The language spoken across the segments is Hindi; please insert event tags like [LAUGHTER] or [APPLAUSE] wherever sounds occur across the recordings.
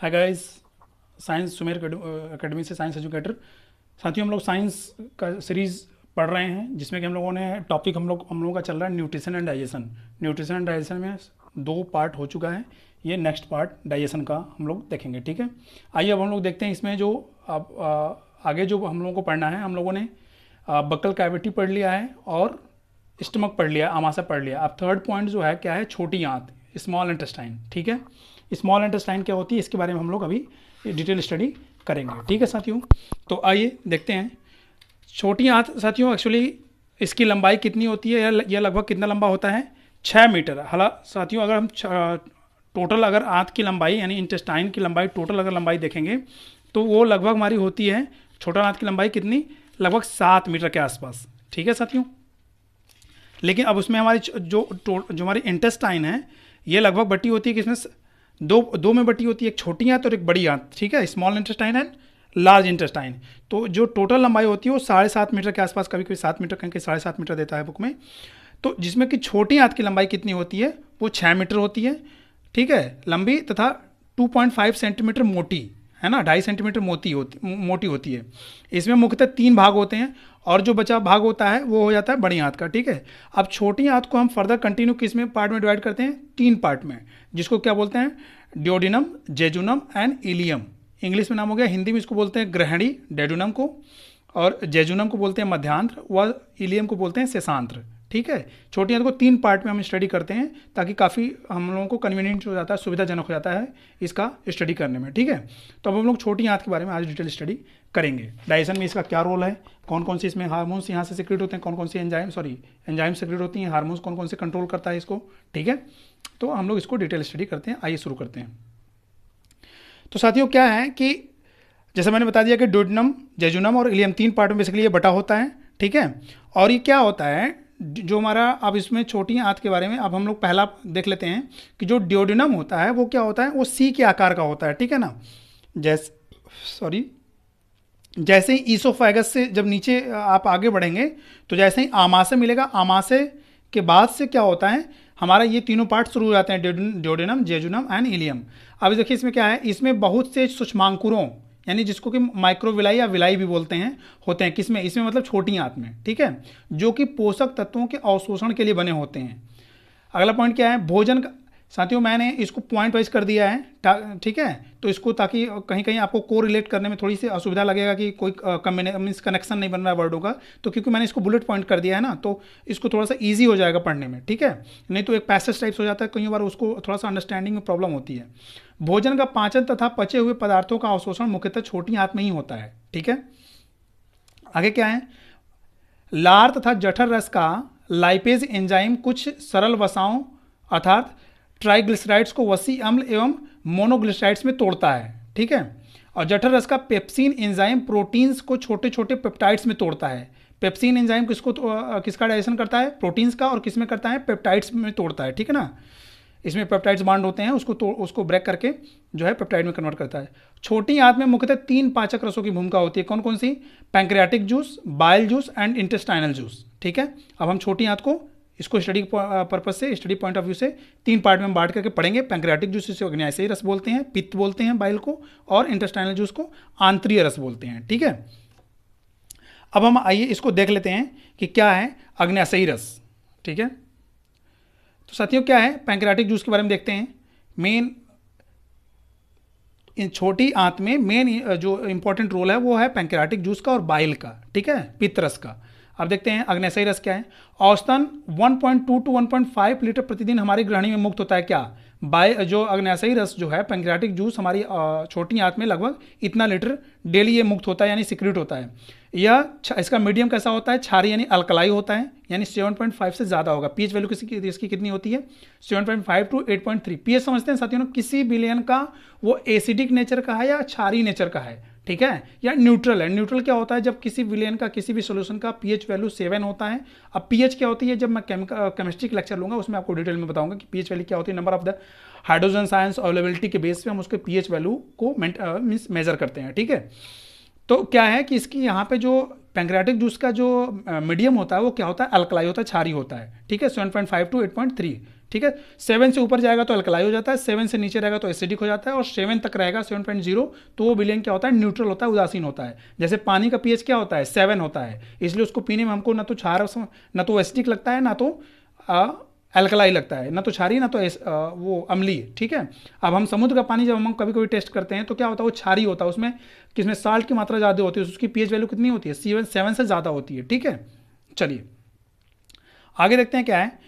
हाय गाइस साइंस सुमेर अकेडमी से साइंस एजुकेटर साथियों हम लोग साइंस का सीरीज़ पढ़ रहे हैं जिसमें कि हम लोगों ने टॉपिक हम लोग हम लोगों का चल रहा है nutrition and digestion nutrition and digestion में दो पार्ट हो चुका है ये नेक्स्ट पार्ट डाइजेशन का हम लोग देखेंगे ठीक है आइए अब हम लोग देखते हैं इसमें जो अब आगे जो हम लोगों को पढ़ना है हम लोगों ने बकल कैविटी पढ़ लिया है और स्टमक पढ़ लिया आमाशा पढ़ लिया अब थर्ड पॉइंट जो है क्या है छोटी आंत स्मॉल इंटेस्टाइन ठीक है स्मॉल इंटेस्टाइन क्या होती है इसके बारे में हम लोग अभी डिटेल स्टडी करेंगे ठीक है साथियों तो आइए देखते हैं छोटी आँत साथियों एक्चुअली इसकी लंबाई कितनी होती है या यह लगभग कितना लंबा होता है छः मीटर हाला साथियों अगर हम टोटल अगर आँत की लंबाई यानी इंटेस्टाइन की लंबाई टोटल अगर लंबाई देखेंगे तो वो लगभग हमारी होती है छोटा आँत की लंबाई कितनी लगभग सात मीटर के आसपास ठीक है साथियों लेकिन अब उसमें हमारी जो जो हमारी इंटेस्टाइन है ये लगभग बटी होती है किसमें दो दो में बटी होती है एक छोटी आंत और एक बड़ी आंत ठीक है small intestine and large intestine तो जो टोटल लंबाई होती है वो साढ़े सात मीटर के आसपास कभी कभी सात मीटर कहीं कहीं साढ़े सात मीटर देता है बुक में तो जिसमें कि छोटी आंत की लंबाई कितनी होती है वो छः मीटर होती है ठीक है लंबी तथा 2.5 सेंटीमीटर मोटी है ना ढाई सेंटीमीटर मोटी होती मोटी होती है इसमें मुख्यतः तीन भाग होते हैं और जो बचा भाग होता है वो हो जाता है बड़ी हाथ का ठीक है अब छोटी हाथ को हम फर्दर कंटिन्यू किस में पार्ट में डिवाइड करते हैं तीन पार्ट में जिसको क्या बोलते हैं duodenum jejunum and ileum English में नाम हो गया हिंदी में इसको बोलते हैं ग्रहणी डेडुनम को और जेजुनम को बोलते हैं मध्यांत्र व इलियम को बोलते हैं शेषांत्र ठीक है छोटी याद को तीन पार्ट में हम स्टडी करते हैं ताकि काफ़ी हम लोगों को कन्वीनियंट हो जाता है सुविधाजनक हो जाता है इसका स्टडी करने में ठीक है तो अब हम लोग छोटी याद के बारे में आज डिटेल स्टडी करेंगे डाइजेशन में इसका क्या रोल है कौन कौन से इसमें हारमोन्स यहाँ से सिक्रेट होते हैं कौन कौन से एंजाइम सॉरी एंजाइम सिक्रेट होती हैं हार्मोन्स कौन कौन से कंट्रोल करता है इसको ठीक है तो हम लोग इसको डिटेल स्टडी करते हैं आइए शुरू करते हैं तो साथियों क्या है कि जैसे मैंने बता दिया कि ड्यूडनम जेजुनम और इलियम तीन पार्ट में बेसिकली ये बटा होता है ठीक है और ये क्या होता है जो हमारा अब इसमें छोटी आंत के बारे में अब हम लोग पहला देख लेते हैं कि जो डिओडिनम होता है वो क्या होता है वो सी के आकार का होता है ठीक है ना जैसे सॉरी जैसे ही ईसोफाइगस से जब नीचे आप आगे बढ़ेंगे तो जैसे ही आमाशय मिलेगा आमाशय के बाद से क्या होता है हमारा ये तीनों पार्ट शुरू हो जाते हैं डिओडिनम जेजुनम एंड इलियम अब देखिए इसमें क्या है इसमें बहुत से सूक्ष्मांकुरों यानी जिसको कि माइक्रोविलाई या विलाई भी बोलते हैं होते हैं किसमें इसमें मतलब छोटी आंत में ठीक है जो कि पोषक तत्वों के अवशोषण के लिए बने होते हैं अगला पॉइंट क्या है भोजन साथियों मैंने इसको पॉइंट वाइज कर दिया है ठीक है तो इसको ताकि कहीं कहीं आपको को रिलेट करने में थोड़ी सी असुविधा लगेगा कि कोई मीन्स कनेक्शन नहीं बन रहा है वर्डों का तो क्योंकि मैंने इसको बुलेट पॉइंट कर दिया है ना तो इसको थोड़ा सा ईजी हो जाएगा पढ़ने में ठीक है नहीं तो एक पैसेज टाइप्स हो जाता है कई बार उसको थोड़ा सा अंडरस्टैंडिंग में प्रॉब्लम होती है भोजन का पाचन तथा पचे हुए पदार्थों का अवशोषण मुख्यतः छोटी आंत में ही होता है ठीक है आगे क्या है लार तथा जठर रस का लाइपेज एंजाइम कुछ सरल वसाओं अर्थात ट्राइग्लिसराइड्स को वसी अम्ल एवं मोनोग्लिसराइड्स में तोड़ता है ठीक है और जठर रस का पेप्सिन एंजाइम प्रोटीन्स को छोटे छोटे पेप्टाइड्स में तोड़ता है पेप्सिन एंजाइम किसको तो, किसका डाइजेशन करता है प्रोटीन्स का और किस में करता है पेप्टाइड्स में तोड़ता है ठीक है ना इसमें पेप्टाइड्स बांड होते हैं उसको तो उसको ब्रेक करके जो है पेप्टाइड में कन्वर्ट करता है छोटी आंत में मुख्यतः तीन पाचक रसों की भूमिका होती है कौन कौन सी pancreatic juice bile juice and intestinal juice ठीक है अब हम छोटी आंत को इसको स्टडी पर्पज से स्टडी पॉइंट ऑफ व्यू से तीन पार्ट में बांट करके पढ़ेंगे पैंक्रियाटिक जूस इसे अग्नियाशयी रस बोलते हैं पित्त बोलते हैं बाइल को और इंटेस्टाइनल जूस को आंतरीय रस बोलते हैं ठीक है अब हम आइए इसको देख लेते हैं कि क्या है अग्नियाशयी रस ठीक है तो साथियों क्या है पैंक्रियाटिक जूस के बारे में देखते हैं मेन इन छोटी आंत में मेन जो इंपॉर्टेंट रोल है वो है पैंक्राटिक जूस का और बाइल का ठीक है पितरस का अब देखते हैं अग्नेशयी रस क्या है औसतन 1.2 टू 1.5 लीटर प्रतिदिन हमारी ग्रहणी में मुक्त होता है क्या बाय जो अग्नेशयी रस जो है पैंक्रियाटिक जूस हमारी छोटी आंत में लगभग इतना लीटर डेली ये मुक्त होता है यानी सिक्रिट होता है या इसका मीडियम कैसा होता है छारी यानी अल्कलाई होता है यानी 7.5 से ज़्यादा होगा पीएच वैल्यू किसी इसकी कितनी होती है 7.5 टू 8.3 पीएच समझते हैं साथियों किसी बिलियन का वो एसिडिक नेचर का है या छारी नेचर का है ठीक है या न्यूट्रल है न्यूट्रल क्या होता है जब किसी विलियन का किसी भी सोल्यूशन का पीएच वैल्यू सेवन होता है अब पीएच क्या होती है जब मैं केमिस्ट्री का लेक्चर लूंगा उसमें आपको डिटेल में बताऊंगा कि पीएच वैल्यू क्या होती है number of the hydrogen ions availability के बेस पे हम उसके पीएच वैल्यू को मीन्स मेजर करते हैं ठीक है तो क्या है कि इसकी यहाँ पे जो पेंक्रेटिक जूस का जो मीडियम होता है वो क्या होता है अल्कलाई होता है छारी होता है ठीक है seven point five to eight point three ठीक है सेवन से ऊपर जाएगा तो अल्कलाई हो जाता है सेवन से नीचे रहेगा तो एसिडिक हो जाता है और सेवन तक रहेगा सेवन पॉइंट जीरो तो वो विलियन क्या होता है न्यूट्रल होता है उदासीन होता है जैसे पानी का पीएच क्या होता है सेवन होता है इसलिए उसको पीने में हमको ना तो छार ना तो एसिडिक लगता है ना तो अल्कलाई लगता है ना तो छारी ना तो एस, आ, वो अम्लीय ठीक है अब हम समुद्र का पानी जब हम कभी कभी टेस्ट करते हैं तो क्या होता है वो छारी होता है उसमें किसमें साल्ट की मात्रा ज़्यादा होती है उसकी पीएच वैल्यू कितनी होती है सीवन सेवन से ज़्यादा होती है ठीक है चलिए आगे देखते हैं क्या है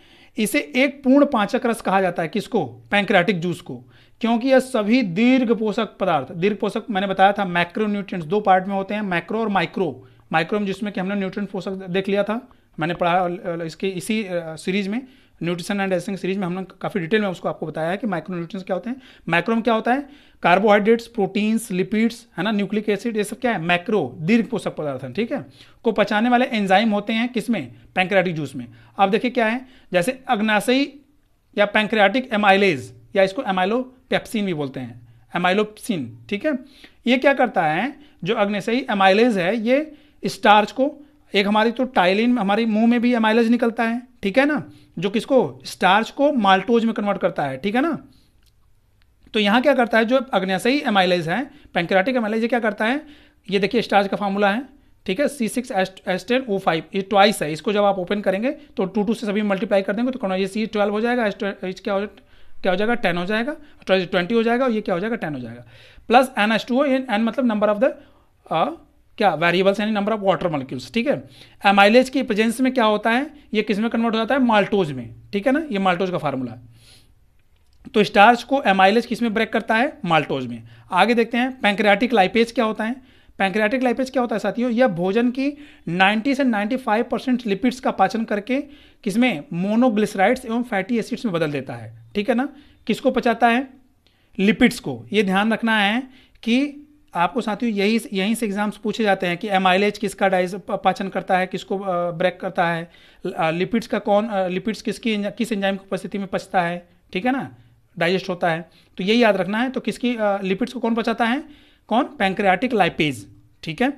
इसे एक पूर्ण पाचक रस कहा जाता है किसको पैंक्रेटिक जूस को क्योंकि यह सभी दीर्घ पोषक पदार्थ दीर्घ पोषक मैंने बताया था मैक्रो न्यूट्रिएंट्स दो पार्ट में होते हैं मैक्रो और माइक्रो माइक्रो जिसमें कि हमने न्यूट्रिएंट पोषक देख लिया था मैंने पढ़ा इसके इसी सीरीज में न्यूट्रिशन एंड एसिंग सीरीज में हमने काफ़ी डिटेल में उसको आपको बताया है कि माइक्रो न्यूट्रिशन क्या होते हैं माइक्रो में क्या होता है कार्बोहाइड्रेट्स प्रोटीन्स लिपिड्स है ना न्यूक्लिक एसिड ये सब क्या है मैक्रो दीर्घ पोषक पदार्थ हैं ठीक है को पचाने वाले एंजाइम होते हैं किसमें पैंक्रियाटिक जूस में अब देखिए क्या है जैसे अग्नाशयी या पैंक्रियाटिक एमाइलेज या इसको एमाइलोपेप्सिन भी बोलते हैं एमाइलोपसिन ठीक है ये क्या करता है जो अग्नेशयी एमाइलेज है ये स्टार्च को एक हमारी तो टाइलिन हमारी मुंह में भी एमाइलेज निकलता है ठीक है ना जो किसको स्टार्च को माल्टोज में कन्वर्ट करता है ठीक है ना तो यहाँ क्या करता है जो अग्नयाशयी एमाइलेज है पेंक्रेटिक एमाइलेज क्या करता है ये देखिए स्टार्च का फॉर्मूला है ठीक है C six S ten O five ये ट्वाइस है इसको जब आप ओपन करेंगे तो टू टू से सभी मल्टीप्लाई कर देंगे तो ये सी ट्वेल्व हो जाएगा एस क्या हो क्या हो जाएगा टेन हो जाएगा ट्वेंटी हो जाएगा और ये क्या हो जाएगा टेन हो जाएगा plus N S two N मतलब नंबर ऑफ द क्या वेरिएबल्स यानी नंबर ऑफ वाटर मॉलिक्यूल्स ठीक है एमाइलेज की प्रेजेंस में क्या होता है ये किस में कन्वर्ट हो जाता है माल्टोज में ठीक है ना ये माल्टोज का फार्मूला है तो स्टार्च को एमाइलेज किस में ब्रेक करता है माल्टोज में आगे देखते हैं पैंक्रियाटिक लाइपेज क्या होता है पैंक्रियाटिक लाइपेज क्या होता है साथियों यह भोजन की 90 से 95 परसेंट लिपिड्स का पाचन करके किसमें मोनोग्लिसराइड्स एवं फैटी एसिड्स में बदल देता है ठीक है ना किसको पचाता है लिपिड्स को यह ध्यान रखना है कि आपको साथियों यही यहीं से एग्जाम्स पूछे जाते हैं कि एमाइलेज किसका डाइज पाचन करता है किसको ब्रेक करता है लिपिड्स का कौन लिपिड्स किसकी किस एंजाइम की उपस्थिति में पचता है ठीक है ना डाइजेस्ट होता है तो यही याद रखना है तो किसकी लिपिड्स को कौन पचाता है कौन पैंक्रियाटिक लाइपेज ठीक है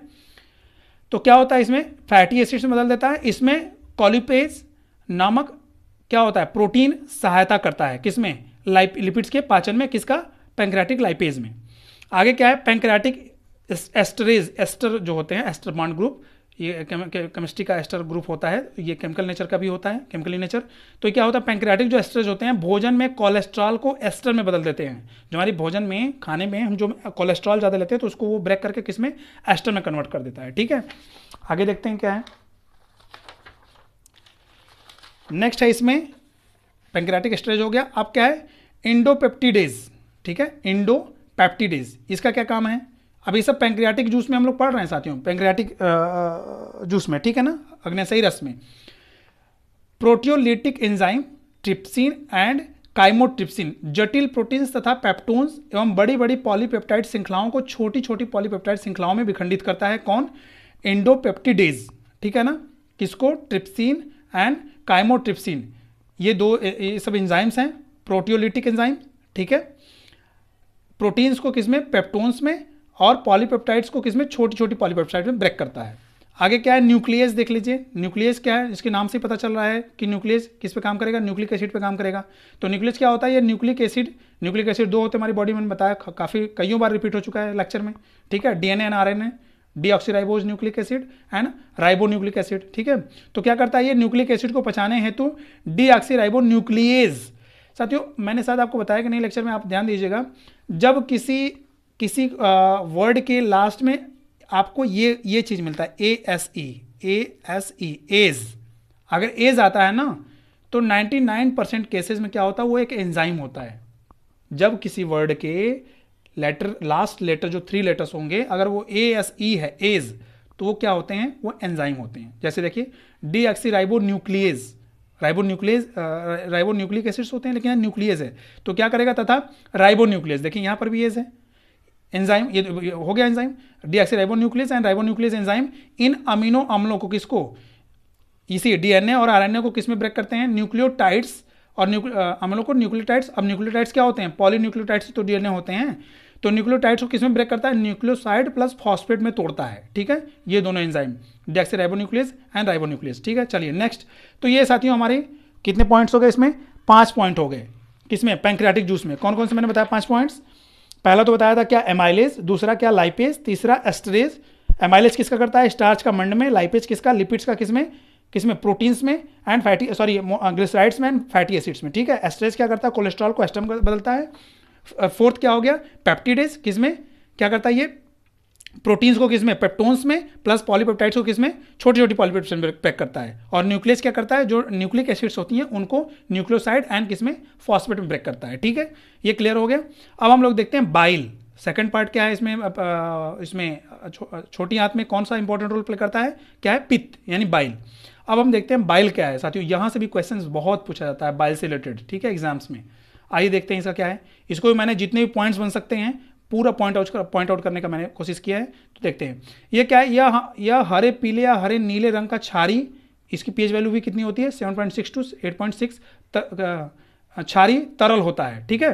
तो क्या होता है इसमें फैटी एसिड्स में बदल देता है इसमें कॉलिपेज नामक क्या होता है प्रोटीन सहायता करता है किसमें लाइप लिपिड्स के पाचन में किसका पैंक्रियाटिक लाइपेज में आगे क्या है पेंक्रेटिक एस्टरेज एस्टर जो होते हैं एस्टर बॉन्ड ग्रुप ये केमिस्ट्री का एस्टर ग्रुप होता है ये केमिकल नेचर का भी होता है केमिकल नेचर तो क्या होता है पेंक्रेटिक जो एस्टर्स होते हैं भोजन में कोलेस्ट्रॉल को एस्टर में बदल देते हैं जो हमारी भोजन में खाने में हम जो कोलेस्ट्रॉल ज़्यादा लेते हैं तो उसको वो ब्रेक करके किस में एस्टर में कन्वर्ट कर देता है ठीक है आगे देखते हैं क्या है नेक्स्ट है इसमें पेंक्रेटिक स्ट्रेज हो गया अब क्या है इंडोपेप्टीडेज ठीक है इंडो पैप्टिडेज इसका क्या काम है अब ये सब पैंक्रियाटिक जूस में हम लोग पढ़ रहे हैं साथियों पैंक्रियाटिक जूस में ठीक है ना सही रस में proteolytic enzyme trypsin and chymotrypsin जटिल प्रोटीन्स तथा पेप्टोन्स एवं बड़ी बड़ी पॉलीपेप्टाइड श्रृंखलाओं को छोटी छोटी पॉलीपेप्टाइड श्रृंखलाओं में विखंडित करता है कौन एंडोपेप्टिडेज ठीक है ना किसको ट्रिप्सिन एंड काइमोट्रिप्सिन ये दो ये सब एंजाइम्स हैं प्रोटियोलिटिक एंजाइम ठीक है प्रोटीन्स को किसमें पेप्टोन्स में और पॉलीपेप्टाइड्स को किस में छोटी छोटी पॉलीपेप्टाइड में ब्रेक करता है आगे क्या है न्यूक्लियस देख लीजिए न्यूक्लियस क्या है इसके नाम से पता चल रहा है कि न्यूक्लियस किस पे काम करेगा न्यूक्लिक एसिड पे काम करेगा तो न्यूक्लियस क्या होता है ये न्यूक्लिक एसिड न्यूक्लिक एसिड दो होते हैं हमारी बॉडी में बताया काफ़ी कईयों बार रिपीट हो चुका है लेक्चर में ठीक है D N N R N A deoxyribose nucleic acid and ribo nucleic acid ठीक है तो क्या करता है ये न्यूक्लिक एसिड को पहचाने हेतु डीऑक्सीराइबो न्यूक्लियज साथियों मैंने शायद आपको बताया कि नहीं लेक्चर में आप ध्यान दीजिएगा जब किसी किसी वर्ड के लास्ट में आपको ये ये चीज़ मिलता है A S E A S E एज अगर एज आता है ना तो 99 परसेंट केसेज में क्या होता है वो एक एंजाइम होता है जब किसी वर्ड के लेटर लास्ट लेटर जो थ्री लेटर्स होंगे अगर वो ए एस ई है एज तो वो क्या होते हैं वो एंजाइम होते हैं जैसे देखिए deoxyribonuclease ribo ribo nucleic acids होते हैं लेकिन यहाँ न्यूक्लियस है तो क्या करेगा तथा राइबो न्यूक्लियस देखिए यहाँ पर भी एज है एंजाइम तो ये हो गया enzyme deoxyribonuclease and nuclease enzyme इन अमीनो अम्लों को किसको इसी डीएनए और आरएनए को किस में ब्रेक करते हैं न्यूक्लियोटाइड्स और न्यूक् अम्लों को न्यूक्लियोटाइड्स अब न्यूक्लियोटाइड्स क्या होते हैं न्यूक्लियोटाइड्स तो डीएनए होते हैं तो न्यूक्लियोटाइड्स को किसमें ब्रेक करता है न्यूक्लियोसाइड प्लस फॉस्फेट में तोड़ता है ठीक है ये दोनों enzyme ribo ribonuclease and ribonuclease ठीक है चलिए नेक्स्ट तो ये साथियों हमारे कितने पॉइंट्स हो गए इसमें पाँच पॉइंट हो गए किसमें पैंक्रियाटिक जूस में कौन कौन से मैंने बताया पाँच पॉइंट्स पहला तो बताया था क्या एमाइलेज दूसरा क्या लाइपेज तीसरा एस्ट्रेज एमाइलेज किसका करता है स्टार्च का मंड में लाइपेज किसका लिपिड्स का किसमें किसमें प्रोटीन्स में एंड फैटी सॉरी ग्लिसराइड्स में एंड फैटी एसिड्स में ठीक है एस्ट्रेज क्या करता है कोलेस्ट्रॉल को एस्टम बदलता है फोर्थ क्या हो गया पैप्टीडेज किस में क्या करता है ये प्रोटीन्स को किस में पेप्टोन्स में प्लस पॉलीपेप्टाइड्स को किस में छोटी छोटी पॉलीपेप्टाइड में पैक करता है और न्यूक्लियस क्या करता है जो न्यूक्लिक एसिड्स होती हैं उनको न्यूक्लियोसाइड एंड किस में फॉस्फेट में ब्रेक करता है ठीक है ये क्लियर हो गया अब हम लोग देखते हैं बाइल सेकेंड पार्ट क्या है इसमें इसमें छोटी आंत में कौन सा इंपॉर्टेंट रोल प्ले करता है क्या है पित्त यानी बाइल अब हम देखते हैं बाइल क्या है साथियों यहाँ से भी क्वेश्चन बहुत पूछा जाता है बाइल से रिलेटेड ठीक है एग्जाम्स में आइए देखते हैं इसका क्या है इसको भी मैंने जितने भी पॉइंट्स बन सकते हैं पूरा पॉइंट आउट पॉइंट आउट करने का मैंने कोशिश किया है तो देखते हैं ये क्या है यह यह हरे पीले या हरे नीले रंग का छारी इसकी पीएच वैल्यू भी कितनी होती है seven point six to eight point six छारी तरल होता है ठीक है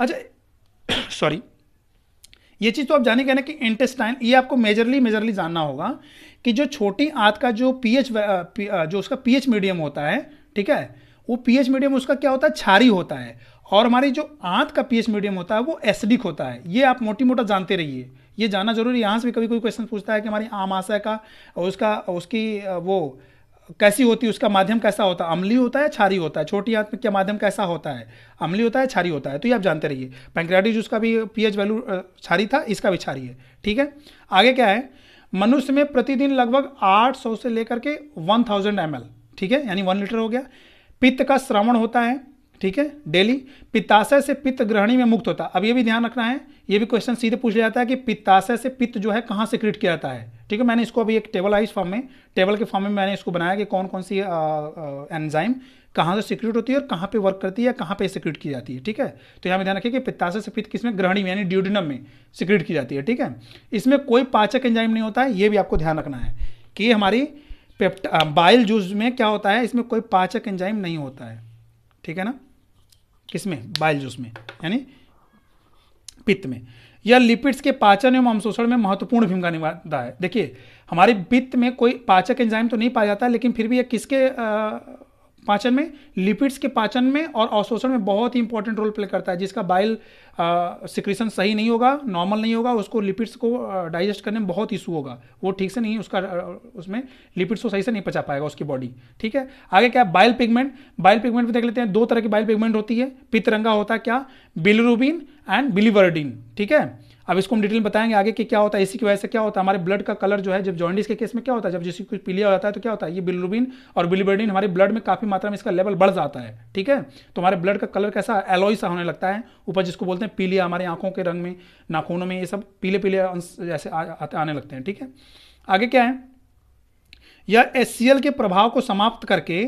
अच्छा सॉरी [COUGHS] ये चीज़ तो आप जाने ना कि इंटेस्टाइन ये आपको मेजरली मेजरली जानना होगा कि जो छोटी आंत का जो पीएच जो उसका पीएच मीडियम होता है ठीक है वो पीएच मीडियम उसका क्या होता है छारी होता है और हमारी जो आंत का पीएच मीडियम होता है वो एसिडिक होता है ये आप मोटी मोटा जानते रहिए ये जानना जरूरी यहाँ से भी कभी कोई क्वेश्चन पूछता है कि हमारी आम आशय का उसका उसकी वो कैसी होती है उसका माध्यम कैसा होता है अमली होता है छारी होता है छोटी आंत में क्या माध्यम कैसा होता है अमली होता है छारी होता है तो ये आप जानते रहिए पैंक्रियाटिक जूस का भी पीएच वैल्यू छारी था इसका भी छारी है ठीक है आगे क्या है मनुष्य में प्रतिदिन लगभग 800 से लेकर के 1000 थाउजेंड ठीक है यानी वन लीटर हो गया पित्त का श्रवण होता है ठीक है डेली पित्ताशय से पित्त ग्रहणी में मुक्त होता है अब ये भी ध्यान रखना है ये भी क्वेश्चन सीधे पूछ लिया जाता है कि पित्ताशय से पित्त जो है कहाँ क्रिएट किया जाता है ठीक है मैंने इसको अभी एक टेबल आइज फॉर्म में टेबल के फॉर्म में मैंने इसको बनाया कि कौन कौन सी एनजाइम कहाँ से सिक्रिट होती है और कहाँ पे वर्क करती है कहाँ पे सिक्रिट की जाती है ठीक है तो यहाँ पर ध्यान रखिए कि पित्ताशय से पित्त किसमें ग्रहणी में यानी ड्यूडिनम में सिक्रिट की जाती है ठीक है इसमें कोई पाचक एंजाइम नहीं होता है ये भी आपको ध्यान रखना है कि हमारी पेप्ट बाइल जूस में क्या होता है इसमें कोई पाचक एंजाइम नहीं होता है ठीक है ना किसमें बाइल जूस में यानी पित्त में यह लिपिड्स के पाचन एवं अमशोषण में महत्वपूर्ण भूमिका निभाता है देखिए हमारे पित्त में कोई पाचक एंजाइम तो नहीं पाया जाता लेकिन फिर भी यह किसके आ, पाचन में लिपिड्स के पाचन में और अवशोषण में बहुत ही इंपॉर्टेंट रोल प्ले करता है जिसका बाइल सिक्रेशन सही नहीं होगा नॉर्मल नहीं होगा उसको लिपिड्स को डाइजेस्ट करने में बहुत इशू होगा वो ठीक से नहीं उसका उसमें लिपिड्स को सही से नहीं पचा पाएगा उसकी बॉडी ठीक है आगे क्या बाइल पिगमेंट बाइल पिगमेंट भी देख लेते हैं दो तरह की बाइल पिगमेंट होती है पितरंगा होता है क्या बिलरूबिन एंड बिलीवर्डिन ठीक है अब इसको हम डिटेल में बताएंगे आगे कि क्या होता है इसी की वजह से क्या होता है हमारे ब्लड का कलर जो है जब जॉन्डिस के केस में क्या होता है जब जिसकी कुछ पीलिया हो जाता है तो क्या होता है ये बिलरुबिन और बिलीबर्डिन हमारे ब्लड में काफ़ी मात्रा में इसका लेवल बढ़ जाता है ठीक है तो हमारे ब्लड का कलर कैसा एलोई सा होने लगता है ऊपर जिसको बोलते हैं पीलिया हमारे आंखों के रंग में नाखूनों में ये सब पीले पीले जैसे आने लगते हैं ठीक है आगे क्या है यह एस के प्रभाव को समाप्त करके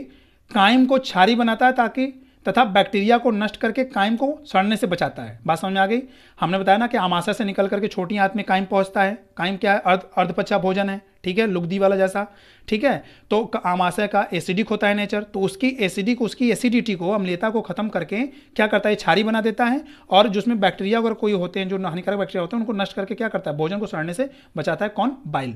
कायम को छारी बनाता है ताकि तथा बैक्टीरिया को नष्ट करके कायम को सड़ने से बचाता है बात समझ में आ गई हमने बताया ना कि आमाशय से निकल करके छोटी आंत में कायम पहुंचता है कायम क्या है अर्ध अर्धपचा भोजन है ठीक है लुगदी वाला जैसा ठीक है तो आमाशय का एसिडिक होता है नेचर तो उसकी एसिडिक उसकी एसिडिटी को अम्लीयता को खत्म करके क्या करता है छारी बना देता है और जिसमें बैक्टीरिया अगर कोई होते हैं जो हानिकारक बैक्टीरिया होते हैं उनको नष्ट करके क्या करता है भोजन को सड़ने से बचाता है कौन बाइल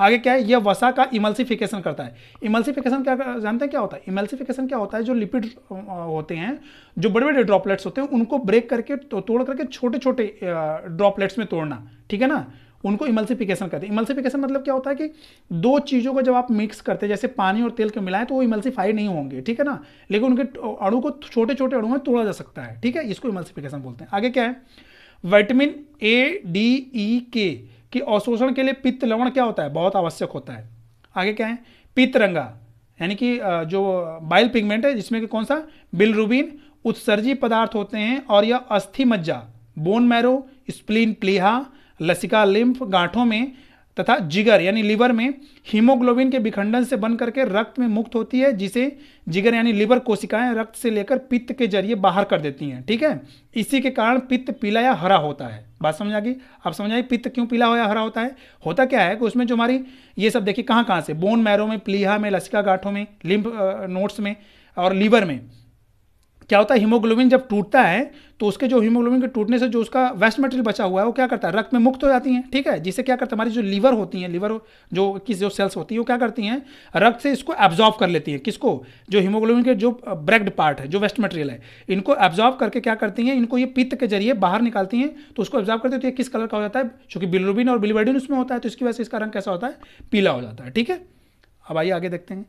आगे क्या है यह वसा का इमल्सिफिकेशन करता है इमल्सिफिकेशन क्या जानते हैं क्या होता है इमल्सिफिकेशन क्या होता है जो लिपिड होते हैं जो बड़े बड़े ड्रॉपलेट्स होते हैं उनको ब्रेक करके तो, तोड़ करके छोटे छोटे ड्रॉपलेट्स में तोड़ना ठीक है ना उनको इमल्सिफिकेशन कहते हैं इमल्सिफिकेशन मतलब क्या होता है कि दो चीज़ों को जब आप मिक्स करते हैं जैसे पानी और तेल को मिलाएं तो वो इमल्सिफाई नहीं होंगे ठीक है ना लेकिन उनके अणु को छोटे छोटे अणु में तोड़ा जा सकता है ठीक है इसको इमल्सिफिकेशन बोलते हैं आगे क्या है वाइटमिन ए डी ई के कि अवशोषण के लिए पित्त लवण क्या होता है बहुत आवश्यक होता है आगे क्या है पित्तरंगा यानी कि जो बाइल पिगमेंट है जिसमें कि कौन सा बिलरूबिन उत्सर्जी पदार्थ होते हैं और यह अस्थि मज्जा बोन मैरो स्प्लीन प्लीहा लसिका लिम्फ गांठों में तथा जिगर यानी लिवर में हीमोग्लोबिन के विखंडन से बन करके रक्त में मुक्त होती है जिसे जिगर यानी लिवर कोशिकाएं रक्त से लेकर पित्त के जरिए बाहर कर देती हैं ठीक है इसी के कारण पित्त पीला या हरा होता है बात समझ आ गई आप समझ आई पित्त क्यों पीला हो या हरा होता है होता क्या है कि उसमें जो हमारी ये सब देखिए कहाँ कहाँ से बोन मैरो में प्लीहा में लसिका गांठों में लिम्फ नोट्स में और लीवर में क्या होता है हीमोग्लोबिन जब टूटता है तो उसके जो हीमोग्लोबिन के टूटने से जो उसका वेस्ट मटेरियल बचा हुआ है वो क्या करता है रक्त में मुक्त हो जाती है ठीक है जिससे क्या करता है हमारी जो लीवर होती हैं लीवर जो किस जो सेल्स होती हैं वो क्या करती हैं रक्त से इसको एब्जॉर्व कर लेती हैं किसको जो हीमोग्लोबिन के जो ब्रेक्ड पार्ट है जो वेस्ट मटेरियल है इनको एब्जॉर्व करके क्या करती हैं इनको ये पित्त के जरिए बाहर निकालती हैं तो उसको करती है तो ये किस कलर का हो जाता है चूंकि बिलोबिन और बिलीवर्डिन उसमें होता है तो इसकी वजह से इसका रंग कैसा होता है पीला हो जाता है ठीक है अब आइए आगे देखते हैं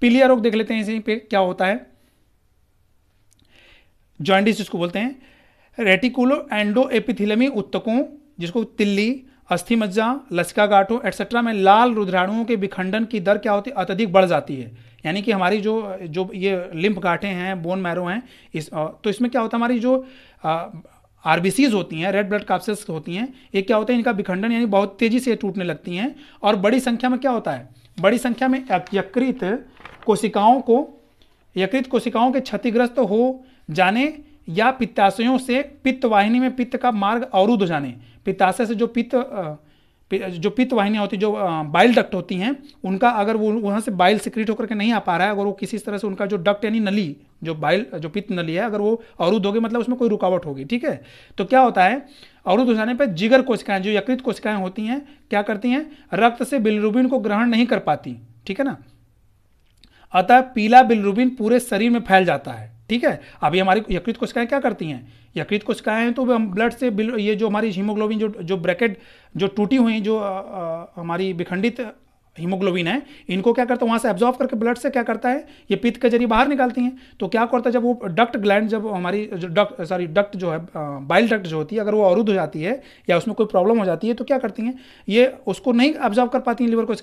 पीलिया रोग देख लेते हैं इसी पे क्या होता है जॉइंडिस जिसको बोलते हैं रेटिकुलो एंडो एपिथिलमी उत्तकों जिसको तिल्ली अस्थि मज्जा लचका गांठों एट्सेट्रा में लाल रुद्राणुओं के विखंडन की दर क्या होती है अत्यधिक बढ़ जाती है यानी कि हमारी जो जो ये लिम्फ गांठें हैं बोन मैरो हैं इस तो इसमें क्या होता है हमारी जो आर होती हैं रेड ब्लड काप्सल्स होती हैं ये क्या होता है इनका विखंडन यानी बहुत तेज़ी से टूटने लगती हैं और बड़ी संख्या में क्या होता है बड़ी संख्या में यकृत कोशिकाओं को यकृत कोशिकाओं के क्षतिग्रस्त हो जाने या पित्ताशयों से पित्त वाहिनी में पित्त का मार्ग अवरुद्ध हो जाने पित्ताशय से जो पित्त जो पित्त वाहिनियाँ होती जो बाइल डक्ट होती हैं उनका अगर वो वहाँ से बाइल सिक्रिट होकर के नहीं आ पा रहा है अगर वो किसी तरह से उनका जो डक्ट यानी नली जो बाइल जो पित्त नली है अगर वो अवरुद्ध होगी मतलब उसमें कोई रुकावट होगी ठीक है तो क्या होता है अवरुद्ध हो जाने पर जिगर कोशिकाएं जो यकृत कोशिकाएं होती हैं क्या करती हैं रक्त से बिलरुबिन को ग्रहण नहीं कर पाती ठीक है ना अतः पीला बिलरुबिन पूरे शरीर में फैल जाता है ठीक है अभी हमारी यकृत कोशिकाएं क्या करती हैं यकृत कोशिकाएं हैं तो हम ब्लड से बिल ये जो हमारी हीमोग्लोबिन जो जो ब्रैकेट जो टूटी हुई जो आ, हमारी विखंडित हीमोग्लोबिन है इनको क्या करता है वहाँ से एब्जॉर्व करके ब्लड से क्या करता है ये पित्त के जरिए बाहर निकालती हैं तो क्या करता है जब वो डक्ट ग्लैंड जब हमारी जो डक्ट सॉरी डक्ट जो है बाइल डक्ट जो होती है अगर वो अवरुद्ध हो जाती है या उसमें कोई प्रॉब्लम हो जाती है तो क्या करती हैं ये उसको नहीं ऑब्जॉर्व कर पाती हैं लीवर को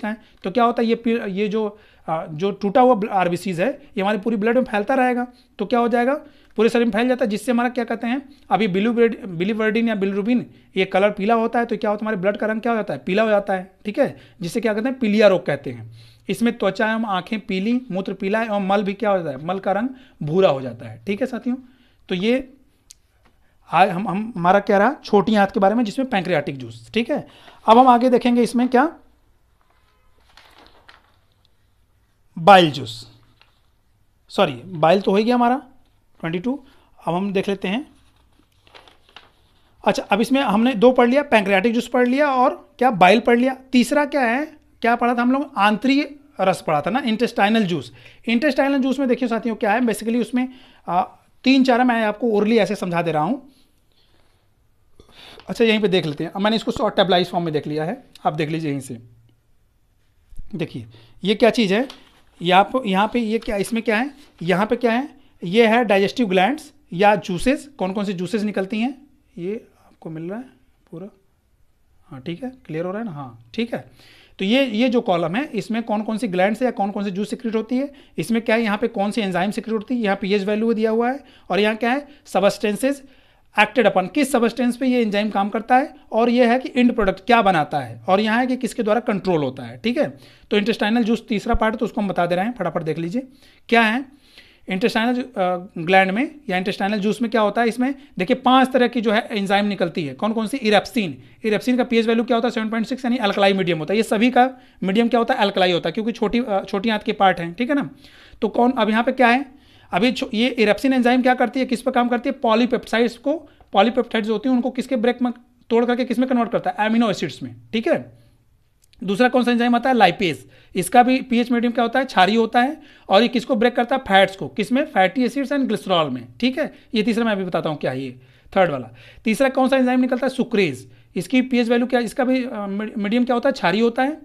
तो क्या होता है ये ये जो जो टूटा हुआ आरबीसीज है ये हमारे पूरी ब्लड में फैलता रहेगा तो क्या हो जाएगा पूरे शरीर में फैल जाता है जिससे हमारा क्या कहते हैं अभी बिलू बिलीवर्डिन या बिलरूबिन ये कलर पीला होता है तो क्या होता है हमारे ब्लड का रंग क्या हो जाता है पीला हो जाता है ठीक है जिससे क्या कहते हैं पीलिया रोग कहते हैं इसमें त्वचा एवं आँखें पीली मूत्र पीला एवं मल भी क्या हो जाता है मल का रंग भूरा हो जाता है ठीक है साथियों तो ये आज हम हम हमारा क्या रहा छोटी आँख के बारे में जिसमें पैंक्रियाटिक जूस ठीक है अब हम आगे देखेंगे इसमें क्या बाइल जूस सॉरी बाइल तो हो गया हमारा ट्वेंटी टू अब हम देख लेते हैं अच्छा अब इसमें हमने दो पढ़ लिया पैंक्रियाटिक जूस पढ़ लिया और क्या बाइल पढ़ लिया तीसरा क्या है क्या पढ़ा था हम लोग आंतरिक रस पढ़ा था ना इंटेस्टाइनल जूस इंटेस्टाइनल जूस में देखिए साथियों क्या है बेसिकली उसमें आ, तीन चार मैं आपको ओरली ऐसे समझा दे रहा हूँ अच्छा यहीं पे देख लेते हैं अब मैंने इसको शॉर्ट टेबलाइज फॉर्म में देख लिया है आप देख लीजिए यहीं से देखिए ये क्या चीज़ है यहाँ पर यहाँ पे ये क्या इसमें क्या है यहाँ पे क्या है ये है डाइजेस्टिव ग्लैंड्स या जूसेस कौन कौन से जूसेस निकलती हैं ये आपको मिल रहा है पूरा हाँ ठीक है क्लियर हो रहा है ना हाँ ठीक है तो ये ये जो कॉलम है इसमें कौन कौन सी ग्लैंड या कौन कौन सी जूस सिक्रेट होती है इसमें क्या है यहाँ पे कौन सी एंजाइम सिक्रेट होती है यहाँ पे एज वैल्यू दिया हुआ है और यहाँ क्या है सबस्टेंसेज एक्टेड अपन किस सबस्टेंस पे ये एंजाइम काम करता है और ये है कि इंड प्रोडक्ट क्या बनाता है और यहाँ है कि किसके द्वारा कंट्रोल होता है ठीक है तो इंटेस्टाइनल जूस तीसरा पार्ट तो उसको हम बता दे रहे हैं फटाफट देख लीजिए क्या है इंटेस्टाइनल ग्लैंड में या इंटेस्टाइनल जूस में क्या होता है इसमें देखिए पांच तरह की जो है एंजाइम निकलती है कौन कौन सी इरेप्सिन इरेप्सिन का पीएच वैल्यू क्या होता है सेवन पॉइंट सिक्स यानी अल्कलाई मीडियम होता है ये सभी का मीडियम क्या होता है अल्कलाई होता है क्योंकि छोटी छोटी आंत के पार्ट हैं ठीक है ना तो कौन अब यहाँ पे क्या है अभी ये इरेप्सिन एंजाइम क्या करती है किस पर काम करती है पॉलीपेप्साइड्स को पॉलीपेप्टाइड्स होती हैं उनको किसके ब्रेक में तोड़ करके किस में कन्वर्ट करता है एमिनो एसिड्स में ठीक है दूसरा कौन सा एंजाइम आता है लाइपेज इसका भी पीएच मीडियम क्या होता है छारी होता है और ये किसको ब्रेक करता है फैट्स को किस में फैटी एसिड्स एंड ग्लिसरॉल में ठीक है ये तीसरा मैं अभी बताता हूँ क्या ये थर्ड वाला तीसरा कौन सा एंजाइम निकलता है सुक्रेज इसकी पीएच वैल्यू क्या इसका भी मीडियम क्या होता है छारी होता है